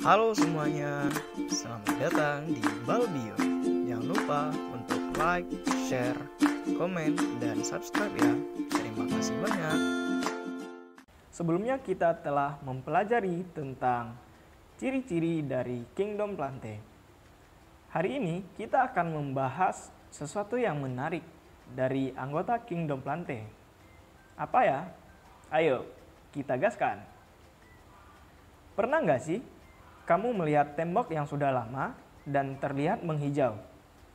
Halo semuanya, selamat datang di Balbio. Jangan lupa untuk like, share, komen, dan subscribe ya. Terima kasih banyak. Sebelumnya kita telah mempelajari tentang ciri-ciri dari Kingdom Plante. Hari ini kita akan membahas sesuatu yang menarik dari anggota Kingdom Plante. Apa ya? Ayo, kita gaskan. Pernah nggak sih kamu melihat tembok yang sudah lama dan terlihat menghijau.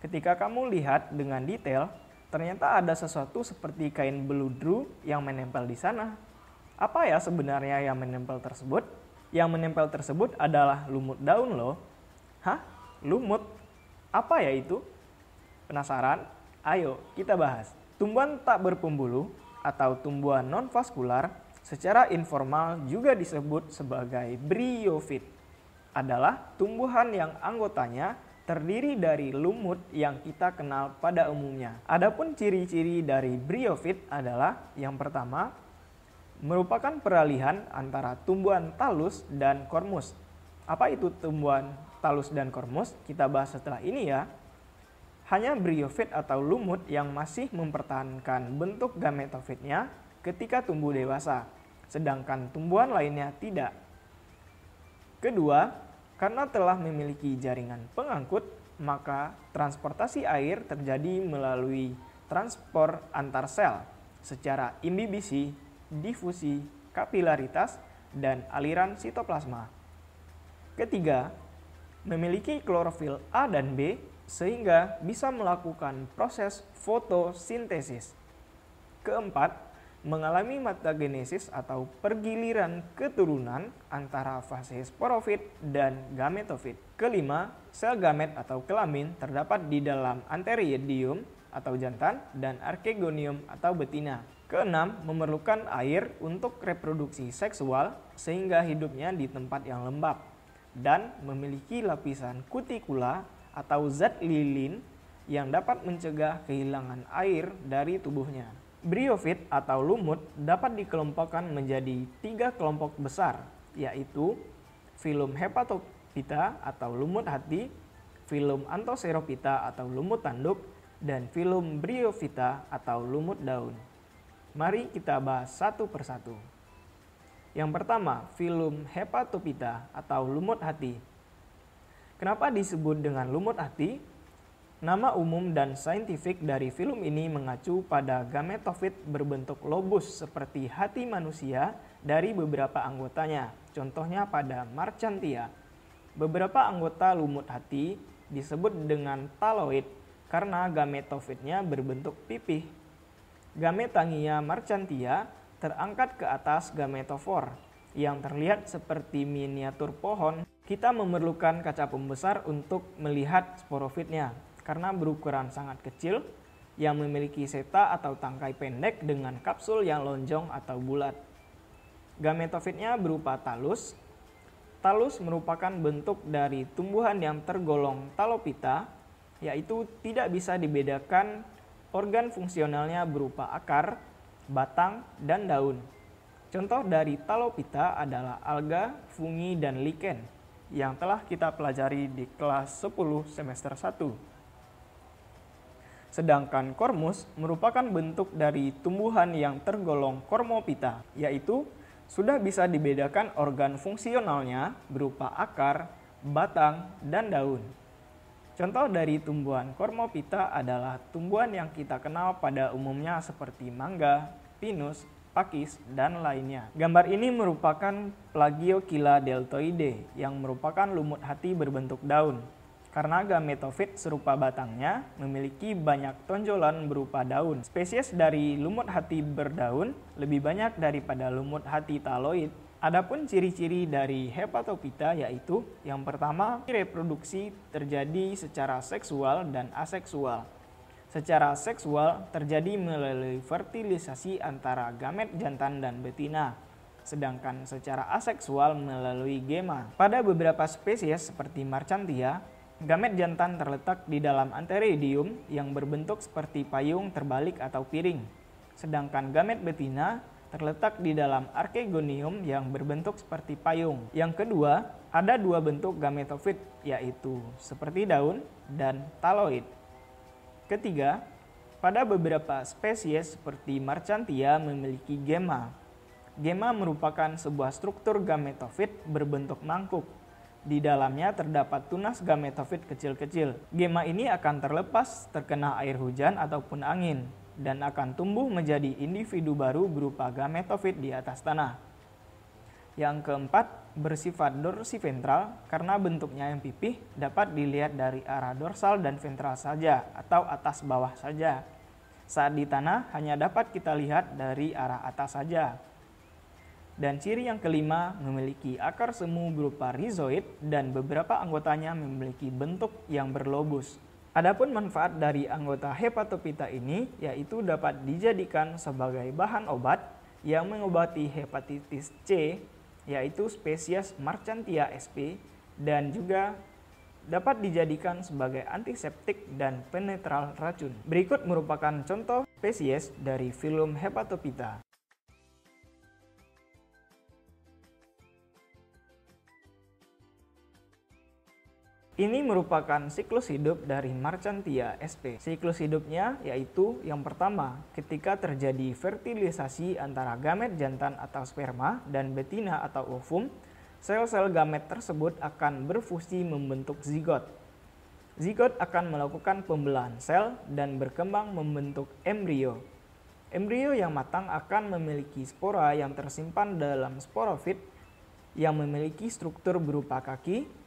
Ketika kamu lihat dengan detail, ternyata ada sesuatu seperti kain beludru yang menempel di sana. Apa ya sebenarnya yang menempel tersebut? Yang menempel tersebut adalah lumut daun loh. Hah? Lumut? Apa ya itu? Penasaran? Ayo kita bahas. Tumbuhan tak berpembuluh atau tumbuhan non-vaskular secara informal juga disebut sebagai bryophyte adalah tumbuhan yang anggotanya terdiri dari lumut yang kita kenal pada umumnya. Adapun ciri-ciri dari briofit adalah yang pertama merupakan peralihan antara tumbuhan talus dan kormus. Apa itu tumbuhan talus dan kormus? Kita bahas setelah ini ya. Hanya briofit atau lumut yang masih mempertahankan bentuk gametofitnya ketika tumbuh dewasa, sedangkan tumbuhan lainnya tidak. Kedua, karena telah memiliki jaringan pengangkut, maka transportasi air terjadi melalui transport antar sel secara imbibisi, difusi, kapilaritas, dan aliran sitoplasma. Ketiga, memiliki klorofil A dan B sehingga bisa melakukan proses fotosintesis. Keempat, mengalami matagenesis atau pergiliran keturunan antara fase sporofit dan gametofit. Kelima, sel gamet atau kelamin terdapat di dalam anteriodium atau jantan dan arkegonium atau betina. Keenam, memerlukan air untuk reproduksi seksual sehingga hidupnya di tempat yang lembab dan memiliki lapisan kutikula atau zat lilin yang dapat mencegah kehilangan air dari tubuhnya. Briofit atau lumut dapat dikelompokkan menjadi tiga kelompok besar, yaitu filum hepatopita atau lumut hati, filum antoseropita atau lumut tanduk, dan filum briofita atau lumut daun. Mari kita bahas satu persatu. Yang pertama, filum hepatopita atau lumut hati. Kenapa disebut dengan lumut hati? Nama umum dan saintifik dari film ini mengacu pada gametofit berbentuk lobus seperti hati manusia dari beberapa anggotanya, contohnya pada Marchantia. Beberapa anggota lumut hati disebut dengan taloid karena gametofitnya berbentuk pipih. Gametangia marchantia terangkat ke atas gametofor yang terlihat seperti miniatur pohon. Kita memerlukan kaca pembesar untuk melihat sporofitnya karena berukuran sangat kecil yang memiliki seta atau tangkai pendek dengan kapsul yang lonjong atau bulat. Gametofitnya berupa talus. Talus merupakan bentuk dari tumbuhan yang tergolong talopita, yaitu tidak bisa dibedakan organ fungsionalnya berupa akar, batang, dan daun. Contoh dari talopita adalah alga, fungi, dan liken yang telah kita pelajari di kelas 10 semester 1. Sedangkan kormus merupakan bentuk dari tumbuhan yang tergolong kormopita, yaitu sudah bisa dibedakan organ fungsionalnya berupa akar, batang, dan daun. Contoh dari tumbuhan kormopita adalah tumbuhan yang kita kenal pada umumnya seperti mangga, pinus, pakis, dan lainnya. Gambar ini merupakan plagiocila deltoide yang merupakan lumut hati berbentuk daun. Karena gametofit serupa batangnya memiliki banyak tonjolan berupa daun. Spesies dari lumut hati berdaun lebih banyak daripada lumut hati taloid. Adapun ciri-ciri dari hepatopita yaitu yang pertama reproduksi terjadi secara seksual dan aseksual. Secara seksual terjadi melalui fertilisasi antara gamet jantan dan betina sedangkan secara aseksual melalui gema. Pada beberapa spesies seperti Marchantia, Gamet jantan terletak di dalam anteridium yang berbentuk seperti payung terbalik atau piring. Sedangkan gamet betina terletak di dalam arkegonium yang berbentuk seperti payung. Yang kedua, ada dua bentuk gametofit yaitu seperti daun dan taloid. Ketiga, pada beberapa spesies seperti Marchantia memiliki gema. Gema merupakan sebuah struktur gametofit berbentuk mangkuk di dalamnya terdapat tunas gametofit kecil-kecil. Gema ini akan terlepas terkena air hujan ataupun angin dan akan tumbuh menjadi individu baru berupa gametofit di atas tanah. Yang keempat, bersifat dorsiventral karena bentuknya yang pipih dapat dilihat dari arah dorsal dan ventral saja atau atas bawah saja. Saat di tanah hanya dapat kita lihat dari arah atas saja. Dan ciri yang kelima memiliki akar semu berupa rizoid dan beberapa anggotanya memiliki bentuk yang berlobus. Adapun manfaat dari anggota hepatopita ini yaitu dapat dijadikan sebagai bahan obat yang mengobati hepatitis C yaitu spesies Marchantia sp dan juga dapat dijadikan sebagai antiseptik dan penetral racun. Berikut merupakan contoh spesies dari film hepatopita. Ini merupakan siklus hidup dari Marchantia sp. Siklus hidupnya yaitu yang pertama, ketika terjadi fertilisasi antara gamet jantan atau sperma dan betina atau ovum, sel-sel gamet tersebut akan berfusi membentuk zigot. Zigot akan melakukan pembelahan sel dan berkembang membentuk embrio. Embrio yang matang akan memiliki spora yang tersimpan dalam sporofit yang memiliki struktur berupa kaki,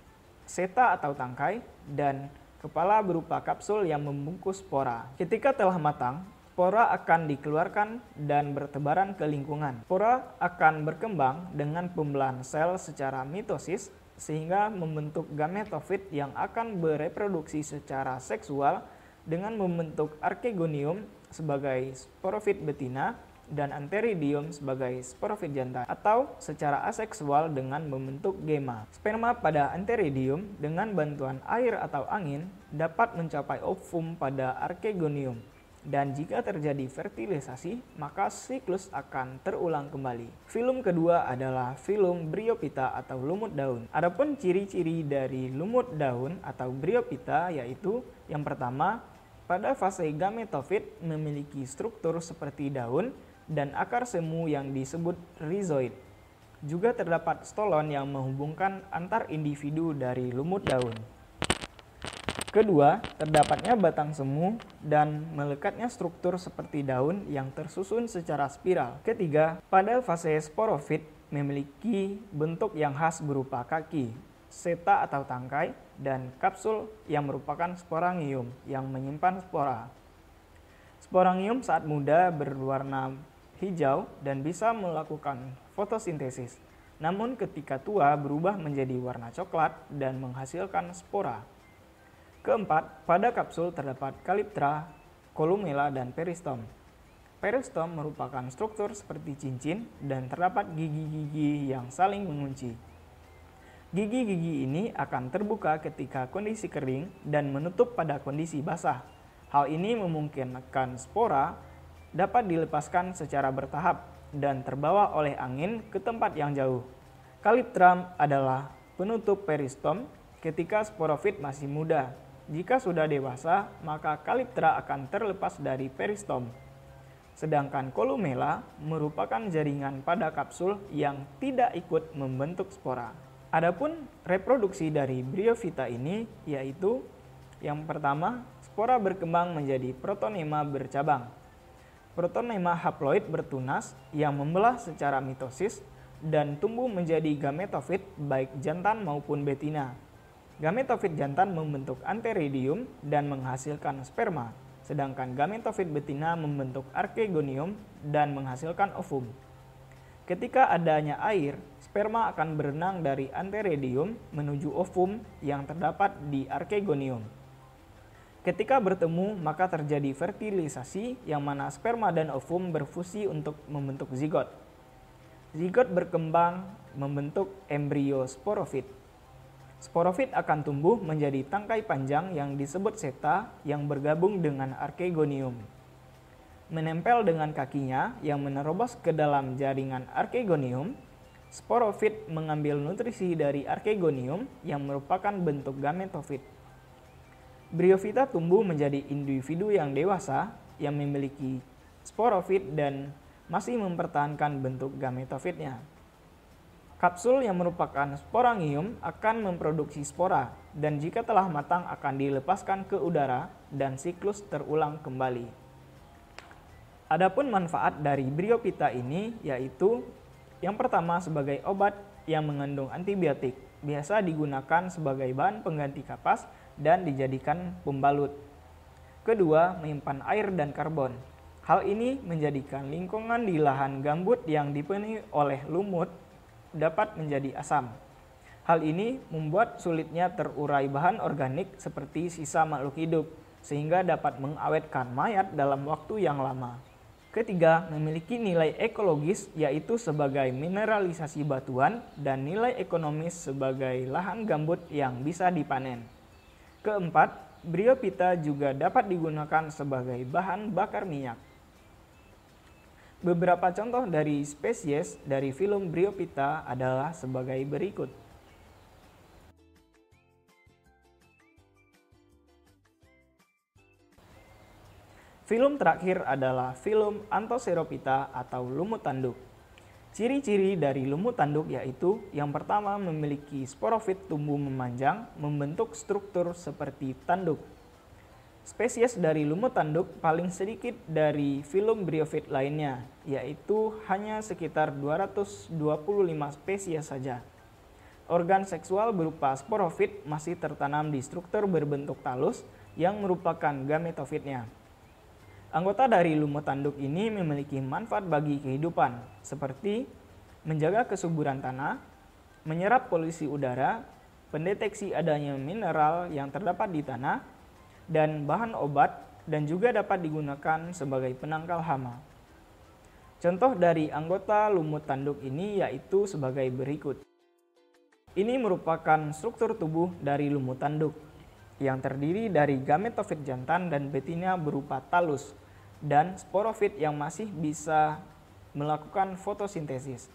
seta atau tangkai, dan kepala berupa kapsul yang membungkus spora. Ketika telah matang, spora akan dikeluarkan dan bertebaran ke lingkungan. Spora akan berkembang dengan pembelahan sel secara mitosis sehingga membentuk gametofit yang akan bereproduksi secara seksual dengan membentuk arkegonium sebagai sporofit betina dan anteridium sebagai sporofit jantan atau secara aseksual dengan membentuk gema. Sperma pada anteridium dengan bantuan air atau angin dapat mencapai ovum pada arkegonium dan jika terjadi fertilisasi, maka siklus akan terulang kembali. Filum kedua adalah filum bryopita atau lumut daun. Adapun ciri-ciri dari lumut daun atau bryopita yaitu yang pertama, pada fase gametofit memiliki struktur seperti daun dan akar semu yang disebut rhizoid Juga terdapat stolon yang menghubungkan antar individu dari lumut daun. Kedua, terdapatnya batang semu dan melekatnya struktur seperti daun yang tersusun secara spiral. Ketiga, pada fase sporofit memiliki bentuk yang khas berupa kaki, seta atau tangkai, dan kapsul yang merupakan sporangium yang menyimpan spora. Sporangium saat muda berwarna hijau dan bisa melakukan fotosintesis. Namun ketika tua berubah menjadi warna coklat dan menghasilkan spora. Keempat, pada kapsul terdapat kaliptra, kolumela, dan peristom. Peristom merupakan struktur seperti cincin dan terdapat gigi-gigi yang saling mengunci. Gigi-gigi ini akan terbuka ketika kondisi kering dan menutup pada kondisi basah. Hal ini memungkinkan spora dapat dilepaskan secara bertahap dan terbawa oleh angin ke tempat yang jauh. Kaliptram adalah penutup peristom ketika sporofit masih muda. Jika sudah dewasa, maka kaliptra akan terlepas dari peristom. Sedangkan kolumela merupakan jaringan pada kapsul yang tidak ikut membentuk spora. Adapun reproduksi dari Bryophyta ini yaitu yang pertama, spora berkembang menjadi protonema bercabang. Protonema haploid bertunas yang membelah secara mitosis dan tumbuh menjadi gametofit baik jantan maupun betina. Gametofit jantan membentuk anteridium dan menghasilkan sperma, sedangkan gametofit betina membentuk arkegonium dan menghasilkan ovum. Ketika adanya air, sperma akan berenang dari anteridium menuju ovum yang terdapat di arkegonium. Ketika bertemu, maka terjadi fertilisasi yang mana sperma dan ovum berfusi untuk membentuk zigot. Zigot berkembang membentuk embrio sporofit. Sporofit akan tumbuh menjadi tangkai panjang yang disebut seta yang bergabung dengan archegonium. Menempel dengan kakinya yang menerobos ke dalam jaringan archegonium, sporofit mengambil nutrisi dari archegonium yang merupakan bentuk gametofit. Bryophyta tumbuh menjadi individu yang dewasa yang memiliki sporofit dan masih mempertahankan bentuk gametofitnya. Kapsul yang merupakan sporangium akan memproduksi spora dan jika telah matang akan dilepaskan ke udara dan siklus terulang kembali. Adapun manfaat dari Bryophyta ini yaitu yang pertama sebagai obat yang mengandung antibiotik, biasa digunakan sebagai bahan pengganti kapas dan dijadikan pembalut. Kedua, menyimpan air dan karbon. Hal ini menjadikan lingkungan di lahan gambut yang dipenuhi oleh lumut dapat menjadi asam. Hal ini membuat sulitnya terurai bahan organik seperti sisa makhluk hidup, sehingga dapat mengawetkan mayat dalam waktu yang lama. Ketiga, memiliki nilai ekologis yaitu sebagai mineralisasi batuan dan nilai ekonomis sebagai lahan gambut yang bisa dipanen. Keempat, briopita juga dapat digunakan sebagai bahan bakar minyak. Beberapa contoh dari spesies dari film briopita adalah sebagai berikut. Film terakhir adalah film Antoseropita atau lumut tanduk. Ciri-ciri dari lumut tanduk yaitu yang pertama memiliki sporofit tumbuh memanjang membentuk struktur seperti tanduk. Spesies dari lumut tanduk paling sedikit dari filum bryophyte lainnya, yaitu hanya sekitar 225 spesies saja. Organ seksual berupa sporofit masih tertanam di struktur berbentuk talus yang merupakan gametofitnya. Anggota dari lumut tanduk ini memiliki manfaat bagi kehidupan, seperti menjaga kesuburan tanah, menyerap polusi udara, pendeteksi adanya mineral yang terdapat di tanah, dan bahan obat, dan juga dapat digunakan sebagai penangkal hama. Contoh dari anggota lumut tanduk ini yaitu sebagai berikut. Ini merupakan struktur tubuh dari lumut tanduk yang terdiri dari gametofit jantan dan betina berupa talus dan sporofit yang masih bisa melakukan fotosintesis.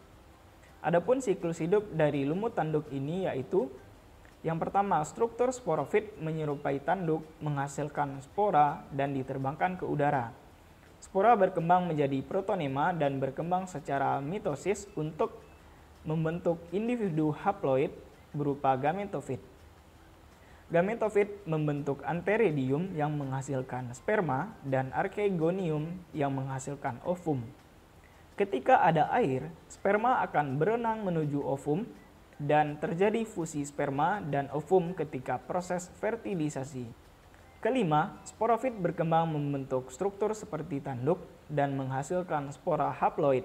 Adapun siklus hidup dari lumut tanduk ini yaitu yang pertama, struktur sporofit menyerupai tanduk, menghasilkan spora dan diterbangkan ke udara. Spora berkembang menjadi protonema dan berkembang secara mitosis untuk membentuk individu haploid berupa gametofit. Gametofit membentuk anteridium yang menghasilkan sperma dan arkegonium yang menghasilkan ovum. Ketika ada air, sperma akan berenang menuju ovum dan terjadi fusi sperma dan ovum ketika proses fertilisasi. Kelima, sporofit berkembang membentuk struktur seperti tanduk dan menghasilkan spora haploid.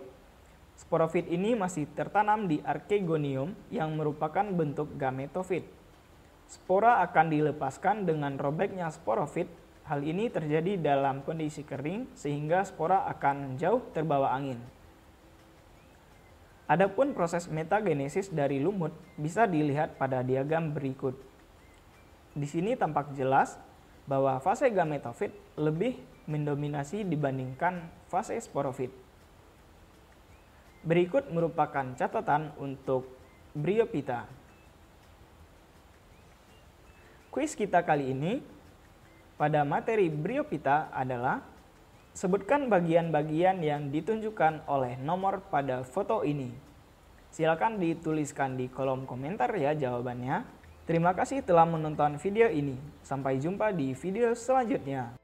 Sporofit ini masih tertanam di arkegonium yang merupakan bentuk gametofit. Spora akan dilepaskan dengan robeknya sporofit. Hal ini terjadi dalam kondisi kering sehingga spora akan jauh terbawa angin. Adapun proses metagenesis dari lumut bisa dilihat pada diagram berikut. Di sini tampak jelas bahwa fase gametofit lebih mendominasi dibandingkan fase sporofit. Berikut merupakan catatan untuk Bryophyta. Kuis kita kali ini pada materi Brio Pita adalah sebutkan bagian-bagian yang ditunjukkan oleh nomor pada foto ini. Silakan dituliskan di kolom komentar ya jawabannya. Terima kasih telah menonton video ini. Sampai jumpa di video selanjutnya.